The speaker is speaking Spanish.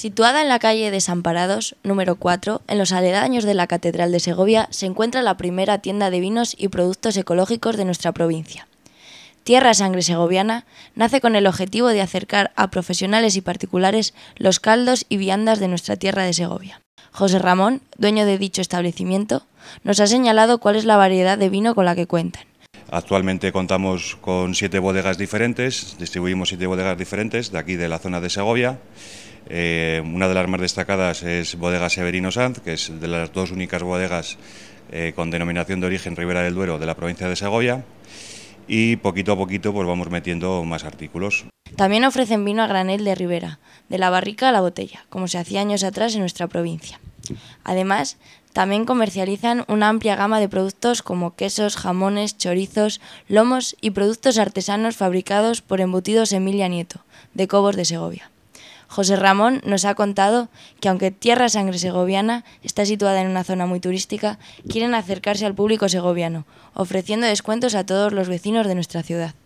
Situada en la calle Desamparados, número 4, en los aledaños de la Catedral de Segovia, se encuentra la primera tienda de vinos y productos ecológicos de nuestra provincia. Tierra Sangre Segoviana nace con el objetivo de acercar a profesionales y particulares los caldos y viandas de nuestra tierra de Segovia. José Ramón, dueño de dicho establecimiento, nos ha señalado cuál es la variedad de vino con la que cuentan. Actualmente contamos con siete bodegas diferentes, distribuimos siete bodegas diferentes de aquí de la zona de Segovia eh, una de las más destacadas es Bodega Severino Sanz, que es de las dos únicas bodegas eh, con denominación de origen Ribera del Duero de la provincia de Segovia. Y poquito a poquito pues vamos metiendo más artículos. También ofrecen vino a granel de Ribera, de la barrica a la botella, como se hacía años atrás en nuestra provincia. Además, también comercializan una amplia gama de productos como quesos, jamones, chorizos, lomos y productos artesanos fabricados por embutidos Emilia Nieto, de Cobos de Segovia. José Ramón nos ha contado que aunque Tierra Sangre Segoviana está situada en una zona muy turística, quieren acercarse al público segoviano, ofreciendo descuentos a todos los vecinos de nuestra ciudad.